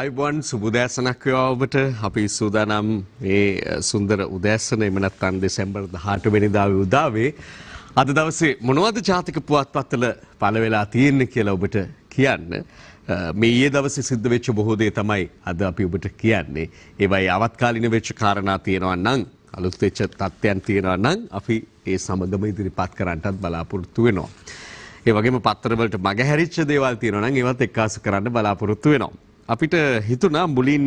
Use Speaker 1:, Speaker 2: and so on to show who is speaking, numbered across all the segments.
Speaker 1: අයිබන් සුබුදෑසනක් ඔබට අපි සූදානම් ඒ සුන්දර උදෑසන එමනත්තන් දෙසැම්බර් දහට වෙනිදාව උදාවේ අද දවසේ මොනවද ජාතික පුවත්පත්තල පලවෙලා තියෙන්න කියලා ඔබට කියන්න. මේ ඒ දවස සිද්ධ වෙච්ච බොහෝදේ තමයි අද අපි ඔබට කියන්නේ. ඒවයි අවත්කාලින වෙච්ච කාරණා තියෙනවා නං අලුත් වෙච්ච තත්ත්වයන් තියෙනවා නං අපි ඒ සමඳම ඉදිරිපත් කරන්නටත් බලාපොරොත්තු වෙනවා. ඒ වගේම පත්තරවලට මගහැරිච්ච දේවල් තියෙනවා නම් ඒවත් එක්කාසු කරන්න බලාපොරොත්තු වෙනවා. අපිට හිතුනා මුලින්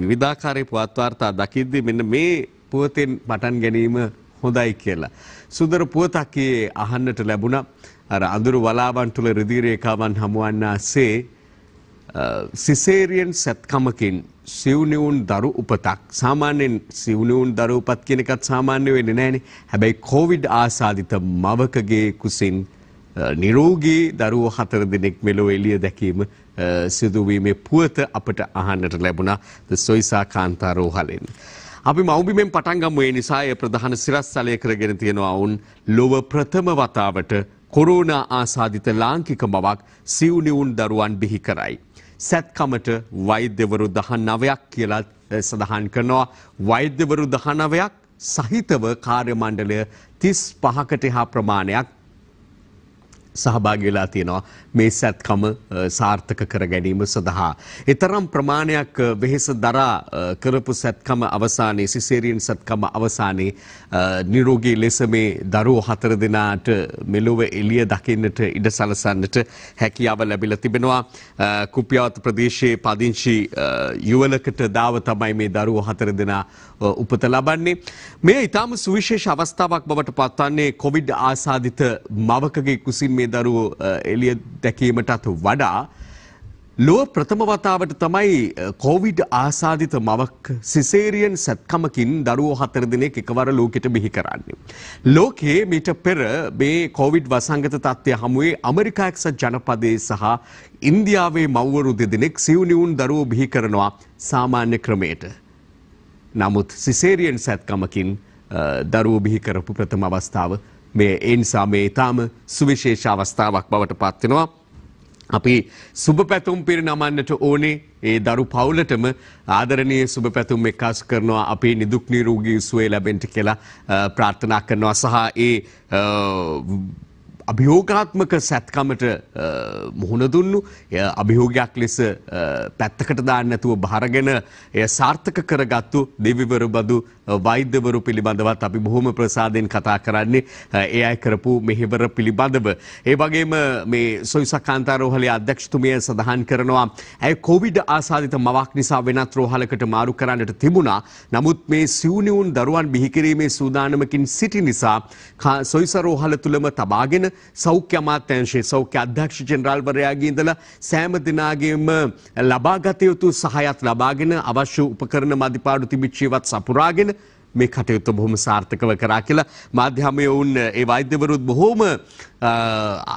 Speaker 1: විවිධාකාරයේ පුවත් වාර්තා දකිද්දී මෙන්න මේ පුවතෙන් පටන් ගැනීම හොඳයි කියලා. සුදර පුවතක් අහන්නට ලැබුණා. අර අඳුරු වලාවන් තුල රිදී රේඛාවන් හමුවන්නාසේ සිසේරියන් සැත්කමකින් සිව්නිවුන් දරු උපතක් සාමාන්‍යයෙන් සිව්නිවුන් දරු උපත් කියන එකත් සාමාන්‍ය වෙන්නේ නැහනේ. හැබැයි කොවිඩ් ආසාදිත මවකගේ කුසින් නිරෝගී දරුවෝ හතර දෙනෙක් මෙලොව එළිය දැකීම සිදුවීමේ පුවත අපට අහන්නට ලැබුණා ද සොයිසා කාන්තාරෝහලෙන්. අපි මෞබිමෙන් පටන් ගමු ඒ නිසා ඒ ප්‍රධාන සිරස්සලය කරගෙන තියෙනවා වුන් ලොව ප්‍රථම වතාවට කොරෝනා ආසාධිත ලාංකික බවක් සිව්නිවුන් දරුවන් බිහි කරයි. සැත්කමට වෛද්‍යවරු දහන් නවයක් කියලා සඳහන් කරනවා වෛද්‍යවරු දහනවයක් සහිතව කාර්යමණ්ඩලය තිස් පහකට හා ප්‍රමාණයක් සහභාගිවෙලා තියෙනවා මේ සැත්කම සාර්ථක කර ගැනීම සඳහා. එතරම් ප්‍රමාණයක් වෙහෙස දරා කරපු සැත්කම අවසානයේ සිසේරියන් සැත්කම අවසානයේ නිරෝගී ලෙස මේ දරුවෝ හතර දෙනාට මෙලොව එළිය දකින්නට ඉඩ සලසන්නට හැකියාව ලැබිලා තිබෙනවා. කුපියාවත ප්‍රදේශයේ පදිංචි යුවලකට දාව තමයි මේ දරුවෝ හතර දෙනා උපත ලබන්නේ. මේ ඉතාම සුවිශේෂ අවස්ථාවක් බවට පත්වන්නේ කොවිඩ් ආසාධිත මවකගේ කුසින් මේ දරුවෝ එළිය දැකීමටත් වඩා ලොව ප්‍රථම වතාවට තමයි කොවිඩ් ආසාධිත මවක් සිසේරියන් සැත්කමකින් දරුවෝ හතර දිනක් එකවර ලෝකෙට බිහි කරන්නේ. ලෝකයේ මීට පෙර මේ කොවිඩ් වසංගත තත්ත්වය හමුවේ ඇමරිකා එක්සත් ජනපදයේ සහ ඉන්දියාවේ මව්වරු දෙදෙනෙක් සිව්නිවුන් දරුවෝ බිහි කරනවා සාමාන්‍ය ක්‍රමයට. නමුත් සිසේරියන් සැත්කමකින් දරුවෝ බිහි කරපු ප්‍රථම අවස්ථාව මේ ඒ නිසා මේ ඊටාම සුවිශේෂ අවස්ථාවක් බවට පත්වෙනවා. අපි සුබ පැතුම් පිරිනමන්නට ඕනේ ඒ දරු පවුලටම ආදරණය සුබ පැතුම් එක්කාසු කරනවා අපේ නිදුක් නිරෝගී සුවය ලැබෙන්ට කියලා ප්‍රාර්ථනා කරනවා සහ ඒ අභියෝගාත්මක සැත්කමට මුහුණ දුන්නු අභියෝගයක් ලෙස පැත්තකට දාන්න නැතුව බාරගෙන එය සාර්ථක කරගත්තු දෙවිවරු බදු වෛද්‍යවරු පිළිබඳවත් අපි බොහොම ප්‍රසාදයෙන් කතා කරන්නේ ඒ අය කරපු මෙහෙවර පිළිබඳව. ඒ වගේම මේ සොයිසක් කාන්තාරෝහලේ අධ්‍යක්ෂතුමිය සඳහන් කරනවා ඇය කොවිඩ් ආසාධිත මවක් නිසා වෙනත් රෝහලකට මාරු කරන්නට තිබුණා. නමුත් මේ සිවුනිවුන් දරුවන් බිහිකිරීමේ සූදානමකින් සිටි නිසා සොයිස රෝහල තුළම තබාගෙන සෞඛ්‍ය අමාත්‍යංශයේ සෞඛ්‍ය අධ්‍යක්ෂ ජෙනරාල්වරයාගේ ඉඳලා සෑම දිනාගේම ලබාගත යුතු සහයත් ලබාගෙන අවශ්‍ය උපකරණ මදිපාඩු තිබිච්චේවත් සපුරාගෙන මේ කටයුත්ත බොහොම සාර්ථකව කරා කියලා මාධ්‍යමය වුන් ඒ වෛද්‍යවරුත් බොහොම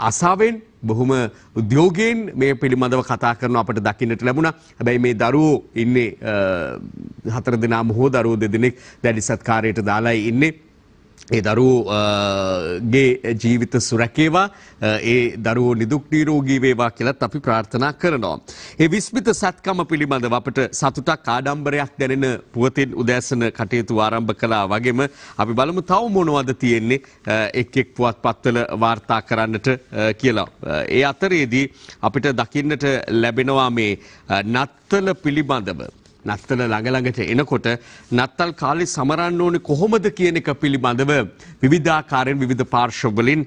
Speaker 1: අසාවෙන් බොහොම උද්‍යෝගයෙන් මේ පිළිබඳව කතා කරන අපට දකින්නට ලැබුණා. හැබැයි මේ දරුවෝ ඉන්නේ හතර දෙනාම හෝ දරුවෝ දෙදෙනෙක් දැඩි සත්කාරයට දාලා ඉන්නේ. ඒ දරුවෝගේ ජීවිත සුරැකේවා ඒ දරුවෝ නිදුක් නිරෝගී වේවා කියලත් අපි ප්‍රාර්ථනා කරනවා. ඒ විස්මිත සත්කම පිළිබඳව අපට සතුටක් ආඩම්බරයක් දැනෙන පුවතින් උදෑසන කටයුතු ආරම්භ කළා වගේම අපි බලමු තව මොනවද තියෙන්නේ එක් එක් පුවත්පත්වල වාර්තා කරන්නට කියලා. ඒ අතරේදී අපිට දකින්නට ලැබෙනවා මේ නත්තල පිළිබඳව නත්තල ළඟළඟට එනකොට නත්තල් කාලේ සමරන්න ඕනේ කොහොමද කියන එක පිළිබඳව විවිධාකාරයෙන් විවිධ පාර්ශ්වවලින්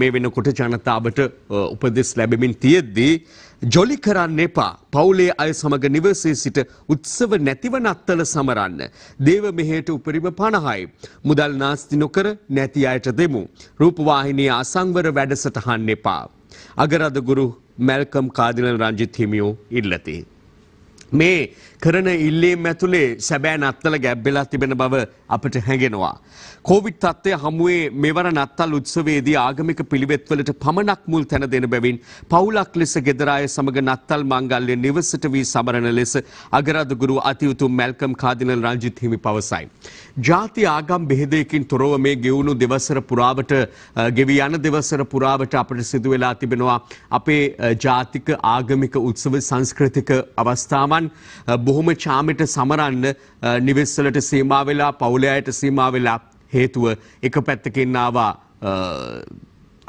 Speaker 1: මේ වෙනකොට ජනතාවට උපදෙස් ලැබෙමින් තියෙද්දී ජොලි කරන්න එපා. පවුලේ අය සමග නිවසේ සිට උත්සව නැතිව නත්තල සමරන්න. දේව මෙහෙට උපරිම පණහයි. මුදල් නාස්ති නොකර නැති අයට දෙමු. රූපවාහිනී අසංවර වැඩසටහන් එපා. අගරද ගුරු මැල්කම් කාදිනල් රංජිත් හිමියෝ ඉල්ලති. මේ කරන ඉල්ලීම් ඇතුළේ සැබෑ නත්තල ගැබ්බෙලා තිබෙන බව අපට හැඟෙනවා. කෝවිඩ් තත්ත්වය හමුවේ මෙවර නත්තල් උත්සවයේදී ආගමික පිළිවෙත්වලට පමණක් මුල් තැන දෙන බැවින් පවුලක් ලෙස ගෙදර අය සමග නත්තල් මංගල්‍ය නිවසට වී සමරන ලෙස අගරාධගුරු අතිඋතුම් මැල්කම් කාදිනල් රංජිත් හිමි පවසයි. ජාති ආගම් බෙහෙදයකින් තොරව මේ ගෙවුණු දෙවසර පුරාවට ගෙවි යන දෙවසර පුරාවට අපට සිදු වෙලා තිබෙනවා අපේ ජාතික ආගමික උත්සව සංස්කෘතික අවස්ථාවන් බොහෝ බොහොම චාමෙට සමරන්න නිවෙස්සලට සීමා වෙලා පවුල අයට සීමා වෙලා හේතුව එක පැත්තකින් ආවා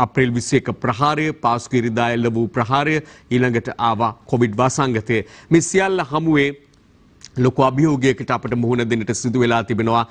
Speaker 1: අප්‍රේල් විසියක ප්‍රහාරය පාස්කු ඉරිදා එල්ල වූ ප්‍රහාරය ඊළඟට ආවා කොවිඩ් වසංගතය. මේ සියල්ල හමුවේ ලොකු අභියෝගයකට අපට මුහුණ දෙන්නට සිදු වෙලා තිබෙනවා.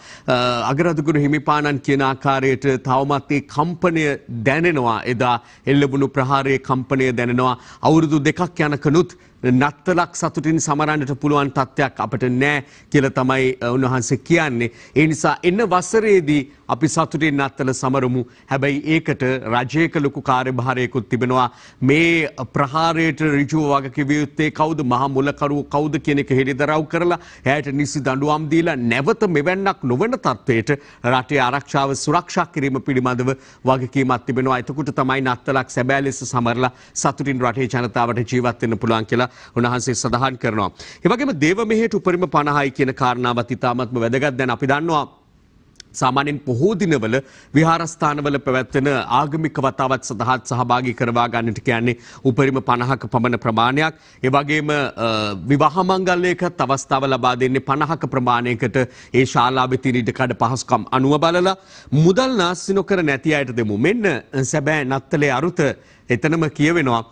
Speaker 1: අගරදුගුරු හිමිපාණන් කියන ආකාරයට තවමත් ඒ කම්පනය දැනෙනවා. එදා එල්ලබුණු ප්‍රහාරයේ කම්පනය දැනෙනවා. අවුරුදු දෙකක් යනකනුත් නත්තලක් සතුටින් සමරන්නට පුළුවන් තත්ත්වයක් අපට නෑ කියල තමයි උන්වහන්සේ කියන්නේ. ඒ නිසා එන්න වසරේදී අපි සතුටින් නත්තල සමරමු හැබැයි ඒකට රජයක ලොකු කාර්යභාරයකුත් තිබෙනවා මේ ප්‍රහාරයට ඍජුව වගකිවියුත්තේ කවුද මහ මුලකරුව කවුද කියන එක හෙළිදරව් කරලා එයාට නිසි දඬුවම් දීලා නැවත මෙවැන්නක් නොවන තත්ත්වයට රටේ ආරක්ෂාව සුරක්ෂා කිරීම පිළිබඳව වගකීමක් තිබෙනවා. එතකොට තමයි නත්තලක් සැබෑ ලෙස සමරලා සතුටින් රටේ ජනතාවට ජීවත් වෙන්න පුළුවන් කියලා උන්වහන්සේ සඳහන් කරනවා. ඒවගේම දේව මෙහෙට උපරිම පණහයි කියන කාරණාවත් ඉතාමත්ම වැදගත් දැන් අපි දන්නවා සාමාන්‍යයෙන් පොහෝ දිනවල විහාරස්ථානවල පැවැත්වෙන ආගමික වතාවත් සඳහාත් සහභාගී කරවා ගන්නට කියන්නේ උපරිම 50ක පමණ ප්‍රමාණයක්. ඒ වගේම විවාහ මංගල්‍යයකත් අවස්ථාව ලබා දෙන්නේ 50ක ප්‍රමාණයකට ඒ ශාලාවේ තියෙන ඉඩකඩ පහසුකම් අනුව බලලා මුදල් නාස්ති නොකර නැති අයට දෙමු. මෙන්න සැබෑ නත්තලේ අරුත එතනම කියවෙනවා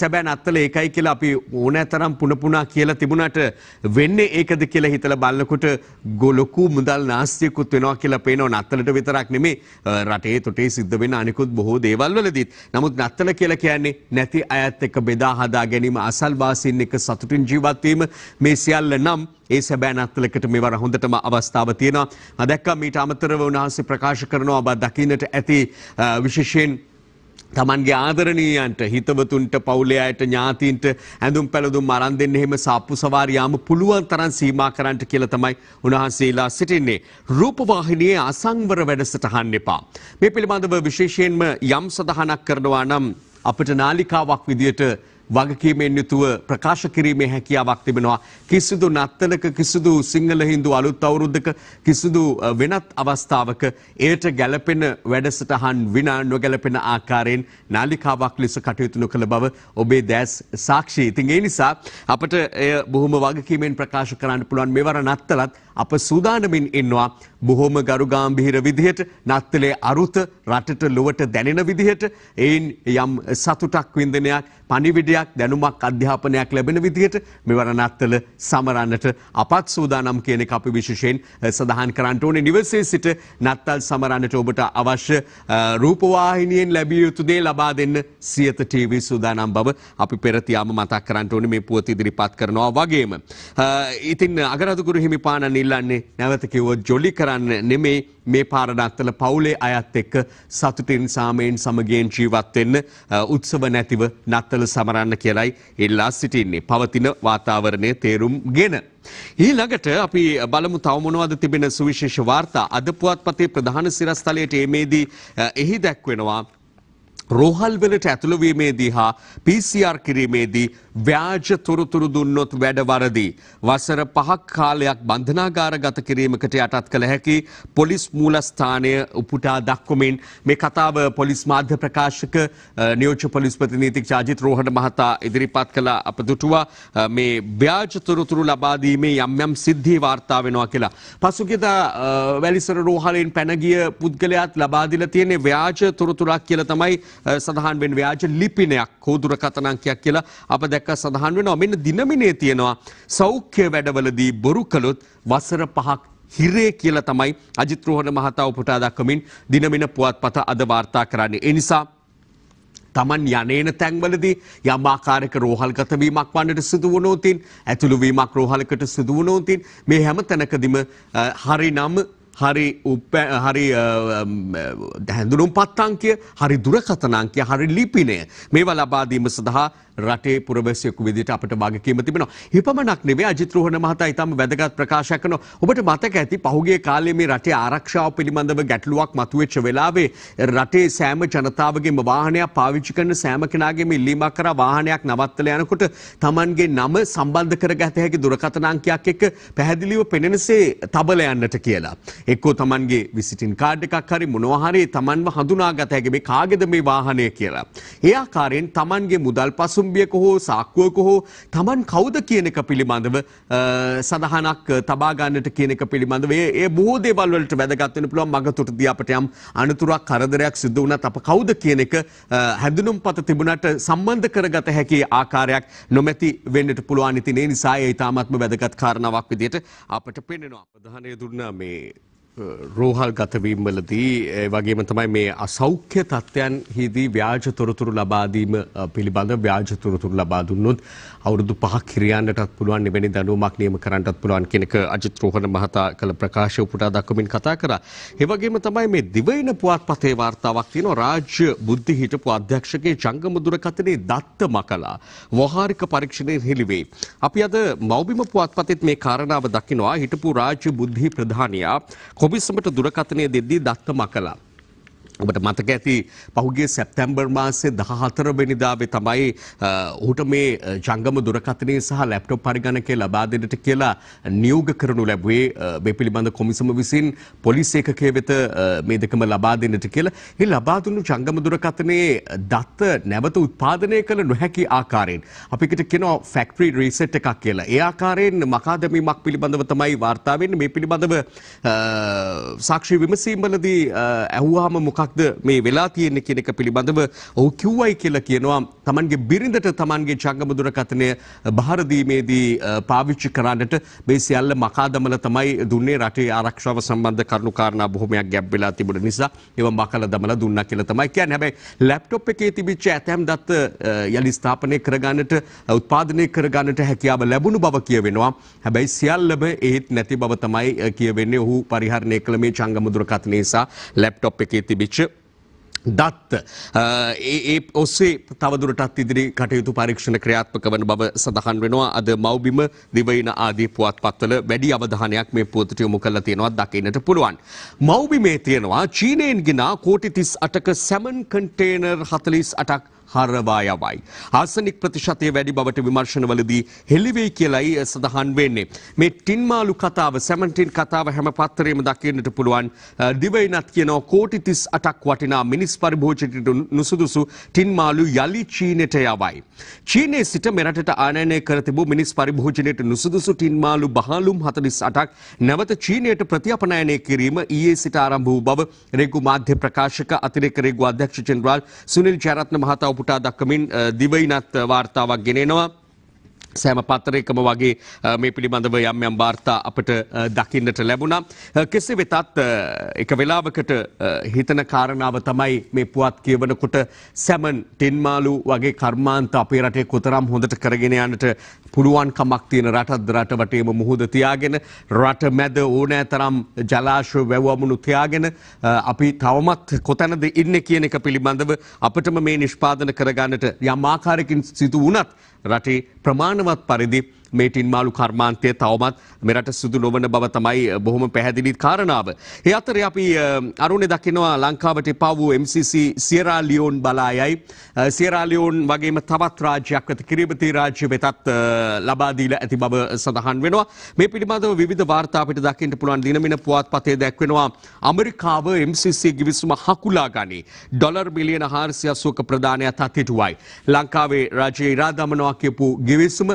Speaker 1: සැබෑ නත්තල ඒකයි කියලා අපි ඕනෑතරම් පුනපුනා කියලා තිබුණාට වෙන්නේ ඒකද කියලා හිතලා බලනකොට ගොලොකු මුදල් නාස්තියකුත් වෙනවා කියලා පේනවා නත්තලට විතරක් නෙමේ රටේ තොටේ සිද්ධ වෙන අනිකුත් බොහෝ දේවල් වලදීත් නමුත් නත්තල කියලා කියන්නේ නැති අයත් එක්ක බෙදා හදා ගැනීම අසල්වාසීන් එක්ක සතුටින් ජීවත් වීම මේ සියල්ල නම් ඒ සැබෑ නත්තලකට මෙවර හොඳටම අවස්ථාව තියෙනවා. මම දැක්කා මීට අමතරව උන්වහන්සේ ප්‍රකාශ කරනවා ඔබ දකින්නට ඇති විශේෂයෙන් තමන්ගේ ආදරණීයන්ට හිතවතුන්ට පවුලේ අයට ඥාතීන්ට ඇඳුම් පැළඳුම් අරන් දෙන්න එහෙම සාප්පු සවාරියාම පුළුවන් තරම් සීමා කරන්නට කියලා තමයි උන්වහන්සේලා සිටින්නේ. රූපවාහිනියේ අසංවර වැඩසටහන් එපා. මේ පිළිබඳව විශේෂයෙන්ම යම් සදහනක් කරනවා නම් අපිට නාලිකාවක් විදියට වගකීමෙන් යුතුව ප්‍රකාශ කිරීමේ හැකියාවක් තිබෙනවා. කිසිදු නත්තලක කිසිදු සිංහල හින්දු අලුත් අවුරුද්දක කිසිදු වෙනත් අවස්ථාවක එයට ගැළපෙන වැඩසටහන් විනා නොගැලපෙන ආකාරයෙන් නාලිකාවක් ලෙස කටයුතු නොකළ බව ඔබේ දැස් සාක්ෂි. ඉතින් ඒ නිසා අපට එය බොහොම වගකීමෙන් ප්‍රකාශ කරන්න පුළුවන් මෙවර නත්තලත් අප සූදානමින් ඉන්නවා බොහොම ගරුගාම්භීර විදිහට නත්තලේ අරුත රටට ලොවට දැනෙන විදිහට එයින් යම් සතුටක් වින්දනයක් පණිවිඩයක් දැනුමක් අධ්‍යාපනයක් ලැබෙන විදිහට මෙවර නත්තල සමරන්නට අපත් සූදානම් කියන එක අපි විශේෂයෙන් සඳහන් කරන්න ඕනේ නිවසේ සිට නත්තල් සමරන්නට ඔබට අවශ්‍ය රූපවාහිනියෙන් ලැබිය යුතු දේ ලබා දෙන්න සියත ටීවී සූදානම් බව අපි පෙරතියාම මතක් කරන්න ඕනේ මේ පුවත ඉදිරිපත් කරනවා වගේම ඉතින් අගරදුගුරු හිමිපාණන් ඉල්ලන්නේ නැවත කිව්වොත් ජොලි කරන්න නෙමේ මේ පාරණත්තල පවුලේ අයත් එක්ක සතුටින් සාමයෙන් සමගියෙන් ජීවත් වෙන්න උත්සව නැතිව නත්තල සමරන්න කියලයි ඉල්ලා සිටින්නේ. පවතින වාතාවරණය තේරුම්ගෙන. ඊළඟට අපි බලමු තවමොනවද තිබෙන සුවිශේෂ වාර්තා අද පුවත්පතේ ප්‍රධාන සිරස්තලයට ඒමේදී එහි දැක්වෙනවා රෝහල් වලට ඇතුළුවීමේදී හා PCR කිරීමේදී ව්‍යාජ තොරතුරු දුන්නොත් වැඩ වරදි. වසර පහක් කාලයක් බන්ධනාගාරගත කිරීමකට යටත් කළ හැකි පොලිස් මූලස්ථානය උපුටා දක්වමින් මේ කතාව පොලිස් මාධ්‍ය ප්‍රකාශක නියෝජ්‍ය පොලිස් ප්‍රතිනීතික ජාජිත් රෝහණ මහතා ඉදිරිපත් කළ අප දුටුවා මේ ව්‍යාජ තොරතුරු ලබා දීමේ යම් යම් සිද්ධි වාර්තා වෙනවා කියලා. පසුගියදා වැලිසර රෝහලෙන් පැනගිය පුද්ගලයාත් ලබා දීලා තියෙන ව්‍යාජ තොරතුරක් කියලා තමයි සඳහන් වෙන ව්‍යාජ ලිපිනයක් හෝදුරකථනංකයක් කියලා අප දැක්ක සඳහන් වෙනවා. මෙන්න දිනමිනේ තියෙනවා සෞඛ්‍ය වැඩවලදී බොරු කළොත් වසර පහක් හිරේ කියලා තමයි අජිත් රෝහණ මහතා උපුටා දක්වමින් දිනමින පුවත්පත අද වාර්තා කරන්නේ. ඒ නිසා තමන් යනේන තැන්වලදී යම් ආකාරයක රෝහල්ගත වීමක් වන්නට සිදු වුණොතින් ඇතුළු වීමක් රෝහලකට සිදු වුණොතින් මේ හැම තැනකදීම හරිනම් හරි හරි හැඳුනුම් පත්තංකය හරි දුරකථනංකය හරි ලිපිනය මේවා ලබාදීම සඳහා රටේ පුරවැසියෙකු විදිහට අපිට වගකීම තිබෙනවා. හිපමණක් නෙමෙයි අජිත් රෝහණ මහතා ඊටම වැදගත් ප්‍රකාශයක් කරනවා. ඔබට මතක ඇති පහුගිය කාලේ මේ රටේ ආරක්ෂාව පිළිබඳව ගැටලුවක් මතුවෙච්ච වෙලාවේ රටේ සෑම ජනතාවගේම වාහනයක් පාවිච්චි කරන සෑම කෙනාගේම ඉල්ලීමක් කරා වාහනයක් නවත්තලා යනකොට Tamanගේ නම සම්බන්ධ කරගත හැකි දුරකථන අංකයක් එක්ක පැහැදිලිව පෙනෙනසේ තබල යන්නට කියලා. එක්කෝ Tamanගේ විසිටින් කාඩ් එකක් හරි මොනවා හරි Tamanව හඳුනාගත හැකි මේ කාගේද මේ වාහනය කියලා. ඒ ආකාරයෙන් Tamanගේ මුදල් පසු කුසුම්බියක හෝ සාක්කුවක හෝ Taman කවුද කියන එක පිළිබඳව සඳහනක් තබා ගන්නට කියන එක පිළිබඳව ඒ බොහෝ දේවල් වලට වැදගත් වෙන්න පුළුවන් මගතොටදී අපට යම් අනතුරක් කරදරයක් සිදු වුණත් අප කවුද කියන එක හැඳුනුම්පත තිබුණාට සම්බන්ධ කරගත හැකි ආකාරයක් නොමැති වෙන්නට පුළුවන්. ඉතින් ඒ නිසා ඒ ඊටාත්ම වැදගත් කාරණාවක් විදිහට අපට පෙන්වනවා. ප්‍රධානය දුන්නා මේ රෝහල් ගතවීම් වලදී වගේම තමයි මේ අසෞඛ්‍ය තත්ත්වයන් හිදී ව්‍යාජ තොරතුරු ලබාදීම පිළිබඳ ව්‍යාජ තොරතුරු ලබා දුන්නොත් අවුරුදු පහක් කිරියන්නටත් පුළුවන් එවැනි දඬුවමක් නියම කරන්නටත් පුළුවන් කෙනක අජිත් රෝහණ මහතා කළ ප්‍රකාශය උපුටා දක්වමින් කතා කරා. ඒ වගේම තමයි මේ දිවයින පුවත්පතේ වාර්තාවක් තියෙනවා රාජ්‍ය බුද්ධි හිටපු අධ්‍යක්ෂකේ ජංගම දුරකථනයේ දත්ත මකලා වහාරික පරීක්ෂණය හෙළිවේ. අපි අද මෞබිම පුවත්පතෙත් මේ කාරණාව දකිනවා හිටපු රාජ්‍ය බුද්ධි ප්‍රධානියා කොමිසමට දුරකථනය දෙද්දී දත්ත මකලා ඔබට මතක ඇති පහුගේ සැප්තැම්බර් මාසේ දහතර වෙනිදාවේ තමයි ඔහුට මේ ජංගම දුරකථනය සහ ලැප්ටොප් පරිගණකය ලබා දෙන්නට කියලා නියෝග කරනු ලැබුවේ මේ පිළිබඳ කොමිසම විසින් පොලිස් ඒකකයේ වෙත මේ දෙකම ලබා දෙන්නට කියලා. ඒ ලබා දුන්නු ජංගම දුරකථනයේ දත්ත නැවත උත්පාදනය කළ නොහැකි ආකාරයෙන් අපිට කියනවා ෆැක්ටරි රීසෙට් එකක් කියලා. ඒ ආකාරයෙන් මකා දැමීමක් පිළිබඳව තමයි වාර්තා වෙන්නේ. මේ පිළිබඳව සාක්ෂි විමසීම් වලදී ඇහුවාම මොකක් ක්‍රියාත්මකවීමක්ද මේ වෙලා තියෙන්නේ කියන එක පිළිබඳව ඔහු කිව්වයි කියලා කියනවා තමන්ගේ බිරිඳට තමන්ගේ ජංගම දුරකථනය බාර දීමේදී පාවිච්චි කරන්නට මේ සියල්ල මකා දමලා තමයි දුන්නේ රටේ ආරක්ෂාව සම්බන්ධ කරුණු කාරණා බොහොමයක් ගැබ් වෙලා තිබුණ නිසා ඒවා මකලා දමලා දුන්නා කියලා තමයි කියන්නේ. හැබැයි ලැප්ටොප් එකේ තිබිච්ච ඇතැම් දත්ත යලි ස්ථාපනය කරගන්නට උත්පාදනය කරගන්නට හැකියාව ලැබුණු බව කියවෙනවා. හැබැයි සියල්ලම ඒත් නැති බව තමයි කියවෙන්නේ. ඔහු පරිහරණය කළ මේ ජංගම දුරකථනය නිසා ලැප්ටොප් එකේ තිබිච්ච දත්ත. ඒ ඔස්සේ තවදුරටත් ඉදිරි කටයුතු පරීක්ෂණ ක්‍රියාත්මක වන බව සඳහන් වෙනවා අද මවබිම දිවයින ආදී පුවත්පත්වල වැඩි අවධානයක් මේ පුවතට යොමු කරලා තියෙනවා දකින්නට පුළුවන්. මවබිමේ තියෙනවා චීනයෙන් ගෙනා කෝටි 38ක සැමන් කන්ටේනර් 48ක් හරවා යවයි. ආසනික් ප්‍රතිශතය වැඩි බවට විමර්ශනවලදී හෙළිවෙයි කියලයි සඳහන් වෙන්නේ. මේ ටින්මාලු කතාව සැමන්ටින් කතාව හැම පත්තරේම දකින්නට පුළුවන් දිවයිනත් කියනෝ කෝටි තිස් අටක් වටිනා මිනිස් පරිභෝජනයට නුසුදුසු ටින්මාලු යලි චීනෙට යවයි. චීනයේ සිට මෙරටට ආනයනය කර තිබූ මිනිස් පරිභෝජනයට නුසුදුසු ටින්මාලු බහලුම් හතලිස් අටක් නැවත චීනයට ප්‍රතිඅපනයනය කිරීම ඊයේ සිට ආරම්භ වූ බව රෙගු මාධ්‍ය ප්‍රකාශක අතිරේක රෙගු අධ්‍යක්ෂ ජෙනරාල් සුනිල් ජයරත්න මහතා පුටා දක්කමින් දිවයිනත් වාර්තාවක් ගෙනෙනවා. සෑම පතරයකම වගේ මේ පිළිබඳව යම් යම් වාර්තා අපට දකින්නට ලැබුණා. කෙසේ වෙතත් එක වෙලාවකට හිතන කාරණාව තමයි මේ පුවත් කියවනකොට සැමන් ටින්මාලු වගේ කර්මාන්ත අපේ රටේ කොතරම් හොඳට කරගෙන යන්නට පුළුවන්කමක් තියෙන රටත් රට වටේම මුහුද තියාගෙන රට මැද ඕනෑ තරම් ජලාශ වැවමුණු තියාගෙන අපි තවමත් කොතැනද ඉන්න කියන එක පිළිබඳව අපටම මේ නිෂ්පාදන කරගන්නට යම් ආකාරකින් සිදු වුණත් රටේ ප්‍රමාණවත් පරිදි මේ ටින්මාලු කර්මාන්තය තවමත් මෙරට සුදු නොවන බව තමයි බොහොම පැහැදිලි කාරණාව. ඒ අතරේ අපි අරුණේ දකිනවා ලංකාවට එපා වූ MCC සියරා ලියෝන් බලායයි සියරා ලියෝන් වගේම තවත් රාජ්‍යයක් වෙත කිරිබති රාජ්‍ය වෙතත් ලබා දීලා ඇති බව සඳහන් වෙනවා. මේ පිළිබඳව විවිධ වාර්තා අපිට දකින්න පුළුවන් දිනමින පුවත්පතේ දැක්වෙනවා ඇමරිකාව MCC ගිවිසුම හකුලා ගනී. ඩොලර් මිලියන 400ක ප්‍රදානයක් අත්හිටුවයි. ලංකාවේ රජයේ ඉරා දමනවා කියපු ගිවිසුම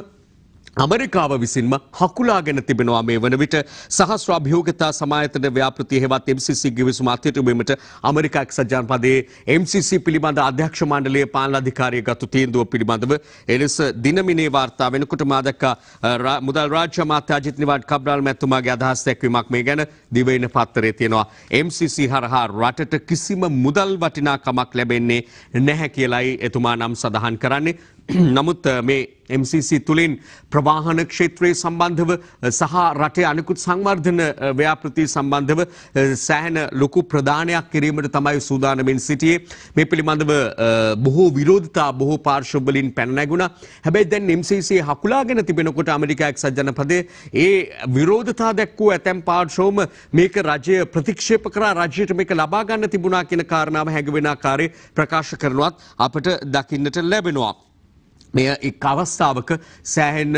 Speaker 1: අමරිකාව විසින්ම හකුලාගෙන තිබෙනවා මේ වන විට සහස්්‍ර අභියෝගතා සමායතන ව්‍යාපෘති හෙවත් MCC ගිවිසුම අත්‍යතුබීමට අමරිකා එක්සත් ජනපදයේ MCC පිළිබඳ අධ්‍යක්ෂ මණ්ඩලයේ පාලන අධිකාරිය ගත්තු තීන්දුව පිළිබඳව එලෙස දිනමිනේ වාර්තා වෙනකොට මා දැක්කා මුදල් රාජ්‍ය අමාත්‍ය අජිත් නිවාඩ් කබ්‍රාල් මැතිතුමාගේ අදහස් දැක්වීමක් මේ ගැන දිවයින පත්තරේ තියෙනවා MCC හරහා රටට කිසිම මුදල් වටිනාකමක් ලැබෙන්නේ නැහැ කියලයි එතුමා නම් සඳහන් කරන්නේ නමුත් මේ MCC තුළින් ප්‍රවාහන ක්ෂේත්‍රයේ සම්බන්ධව සහ රටේ අනිකුත් සංවර්ධන ව්‍යාපෘති සම්බන්ධව සෑහෙන ලොකු ප්‍රදානයක් කිරීමට තමයි සූදානමින් සිටියේ. මේ පිළිබඳව බොහෝ විරෝධතා බොහෝ පාර්ශ්ව වලින් පැන නැගුණා. හැබැයි දැන් MCC හකුලාගෙන තිබෙනකොට ඇමරිකා එක්සත් ජනපදයේ ඒ විරෝධතා දැක්වූ ඇතැම් පාර්ශ්වම මේක රජය ප්‍රතික්ෂේප කරා රජයට මේක ලබා ගන්න තිබුණා කියන කාරණාව හැඟවෙන ආකාරයේ ප්‍රකාශ කරනවත් අපට දකින්නට ලැබෙනවා. මෙය එක් අවස්ථාවක සෑහෙන්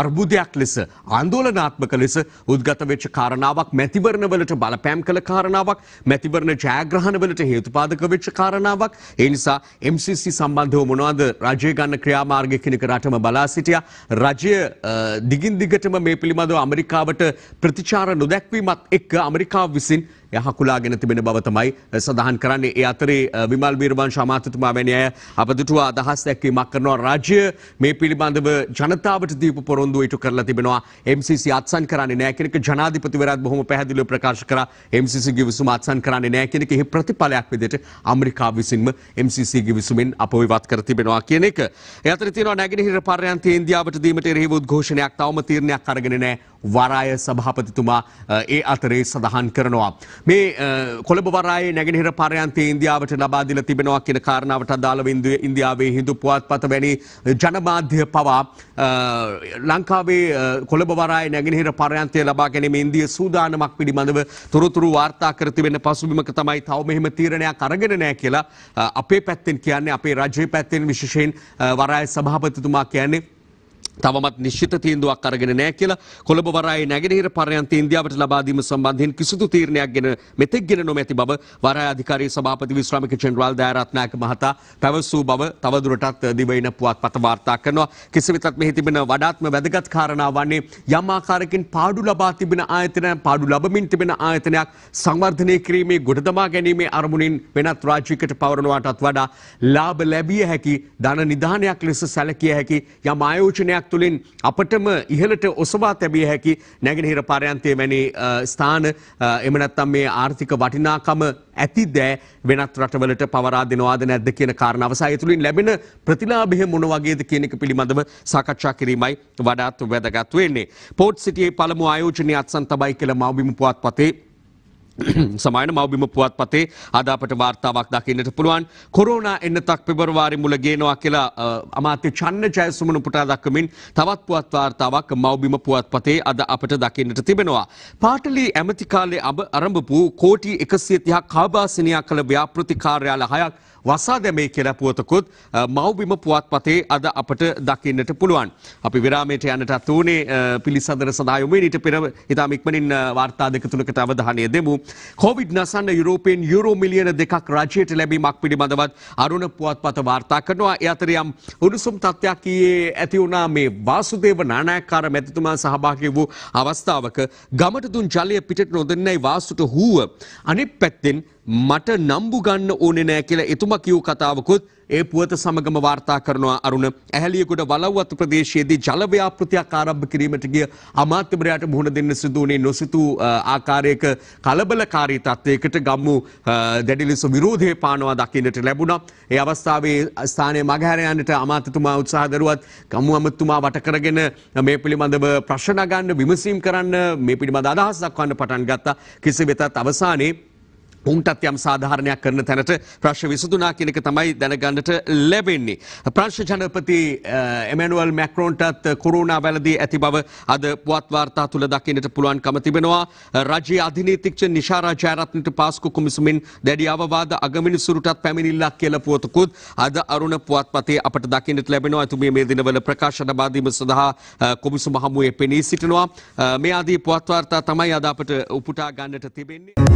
Speaker 1: අර්බුදයක් ලෙස ආන්දෝලනාත්මක ලෙස උද්ගත වෙච්ච කාරණාවක් මැතිවරණවලට බලපෑම් කළ කාරණාවක් මැතිවරණ ජයග්‍රහණවලට හේතුපාදක වෙච්ච කාරණාවක් ඒ නිසා MCC සම්බන්ධව මොනවද රජය ගන්න ක්‍රියාමාර්ගය කෙනෙක් රටම බලා සිටියා රජය දිගින් දිගටම මේ පිළිබඳව ඇමරිකාවට ප්‍රතිචාර නොදැක්වීමත් එක්ක ඇමරිකාව විසින් යහකුලාගෙන තිබෙන බව තමයි සඳහන් කරන්නේ. ඒ අතරේ විමල් බීරවංශ අමාත්‍යතුමා වැනි අය අපදුටුව අදහස් දැක්වීමක් කරනවා. රාජ්‍ය මේ පිළිබඳව ජනතාවට දීපු පොරොන්දුව ඉටු කරලා තිබෙනවා. MCC අත්සන් කරන්නේ නැහැ කියන එක ජනාධිපතිවරයාත් බොහොම පැහැදිලිව ප්‍රකාශ කරා. MCC ගිවිසුම අත්සන් කරන්නේ නැහැ කියන එකෙහි ප්‍රතිඵලයක් විදිහට ඇමරිකාව විසින්ම MCC ගිවිසුමෙන් අපවිවත් කර තිබෙනවා කියන එක. ඒ අතරේ තියෙනවා නැගෙනහිර පර්යන්තයේ ඉන්දියාවට දීමට එරෙහිව උද්ඝෝෂණයක් තවම තීරණයක් අරගෙන නැහැ. වරාය සභාපතිතුමා ඒ අතරේ සඳහන් කරනවා. මේ කොළඹ වරායේ නැගෙනහිර පරයන්තය ඉන්දියාවට ලබා දීලා තිබෙනවා කියන කාරණාවට අදාළව ඉන්දියාවේ හින්දු පුවත්පත වැනි ජනමාධ්‍ය පවා ලංකාවේ කොළඹ වරායේ නැගෙනහිර පරයන්තය ලබා ගැනීම ඉන්දිය සූදානමක් පිළිබඳව තොරතුරු වාර්තා කර තිබෙන පසුබිමක තමයි තව මෙහෙම තීරණයක් අරගෙන නැහැ කියලා අපේ පැත්තෙන් කියන්නේ අපේ රජයේ පැත්තෙන් විශේෂයෙන් වරාය සභාපතිතුමා කියන්නේ තවමත් නිශ්ිත තීන්දුවක් අරගෙන නෑ කියලා කොළඹ වරායේ නැගෙනහිර පර්යන්ත ඉන්දියාවට ලබා දීම සම්බන්ධයෙන් කිසිදු තීරණයක් ගැන මෙතෙක් ගෙන නොමැති බව වරාය අධිකාරී සභාපති විශ්‍රාමික ජෙනරාල් දයාරත්නායක මහතා පැවසූ බව තවදුරටත් දිවයින පුවත්පත වාර්තා කරනවා කිසි වෙතත් මෙහි තිබෙන වඩාත්ම වැදගත් කාරණා වන්නේ යම් ආකාරකින් පාඩු ලබා තිබෙන ආයතන පාඩු ලබමින් තිබෙන ආයතනයක් සංවර්ධනය කිරීමේ ගොඩදමා ගැනීමේ අරමුණින් වෙනත් රාජ්‍යයකට පවරනවාටත් වඩා ලාභ ලැබිය හැකි ධන නිධානයක් ලෙස සැලකිය හැකි යම් ආයෝජනයක් ක්‍රමයක් තුළින් අපටම ඉහළට ඔසවා තැබිය හැකි නැගෙනහිර පාරයන්තය වැනි ස්ථාන එම නැත්තම් මේ ආර්ථික වටිනාකම ඇති දෑ වෙනත් රටවලට පවරා දෙනවාද නැද්ද කියන කාරණාව සහ ඒ තුළින් ලැබෙන ප්‍රතිලාභය මොන වගේද කියන එක පිළිබඳව සාකච්ඡා කිරීමයි වඩාත් වැදගත් වෙන්නේ. පෝට් සිටියේ පළමු ආයෝජනය අත්සන් තබයි කියලා මව්බිම පුවත්පතේ සමයන මවබිම පුවත් පතේ අදාපට වාර්තාවක් දකින්නට පුළුවන් කොරෝනා එන්නතක් පෙබරවාරි මුල ගේනවා කියලා අමාත්‍ය චන්න ජයසුමන පුටා දක්කමින් තවත් පුවත් වාර්තාවක් මවබිම පුවත් පතේ අද අපට දකින්නට තිබෙනවා. පාටලි ඇමති කාලේ අබ අරඹපු කෝටි එකසිය තිහක් කාබාසනයක් කළ ව්‍යාපෘති කාර්යාල හයක් වසා දැමේ කියලා පුවතකුත් මවබිම පුවත් පතේ අද අපට දකින්නට පුළුවන්. අපි විරාමයට යන්නට අතුනේ පිළිසඳර සඳහා යොමු ඊට පෙර ඉතාම ඉක්මනින් වාර්තා දෙක තුනකට අවධානය දෙමු. කොවිඩ් නසන්න යුරෝපයෙන් යුරෝ මිලියන දෙකක් රජයට ලැබීමක් පිළිබඳවත් අරුණ පුවත්පත වාර්තා කරනවා. ඒ අතරයම් උණුසුම් තත්ත්වයක් ඊයේ ඇති වුණා මේ වාසුදේව නානායක්කාර මැතිතුමා සහභාගී වූ අවස්ථාවක ගමට දුන් ජලය පිටට නොදෙන්නයි වාසුට හූව අනිත් පැත්තෙන් මට නම්බු ගන්න ඕනේ නෑ කියලා එතුමා කියූ කතාවකුත් ඒ පුවත සමගම වාර්තා කරනවා අරුණ ඇහැලියගොඩ වලව්වත් ප්‍රදේශයේදී ජල ව්‍යාපෘතියක් ආරම්භ කිරීමට ගිය අමාත්‍යවරයාට මුහුණ දෙන්න සිදු වුණේ නොසිතූ ආකාරයක කලබලකාරී තත්වයකට ගම්මු දැඩි ලෙස විරෝධය පානවා දකින්නට ලැබුණා. ඒ අවස්ථාවේ ස්ථානයේ මගහැර යන්නට අමාත්‍යතුමා උත්සාහ දරුවත් ගම්මු අමාත්‍යතුමා වට කරගෙන මේ පිළිබඳව ප්‍රශ්න නගන්න විමසීම් කරන්න මේ පිළිබඳ අදහස් දක්වන්න පටන් ගත්තා. කෙසේ වෙතත් අවසානයේ උන්ටත් යම් සාධාරණයක් කරන තැනට ප්‍රශ් විසතුනා කියනක තමයි දැනගන්නට ලැබෙන්නේ. ප්‍රංශ ජනපති එමනුවල් මැක්රෝන්ටත් කොරුණා වැලදී ඇති බව අද පුවත්වාර්තා තුළ දකිනට පුළුවන් කමතිබෙනවා. රජ අධිනීතික්ෂ නිශාරා ජයරත්නට පාස්කු කුමිසුමින් දැඩි අවවාද අගමිනිසුරුටත් පැමිණිල්ලක් කියල පුවතකුත් අද අරුණ පුවත්පතේ අපට දකිනට ලැබෙනවා ඇතුබේ මේ දිනවල ප්‍රකාශන බාදීම සඳහා කොමිසු මහමුවේ පෙනී සිටිනවා. මේ අදී පුවත්වාර්තා තමයි අද අපට උපුටා ගන්නට තිබෙන්නේ.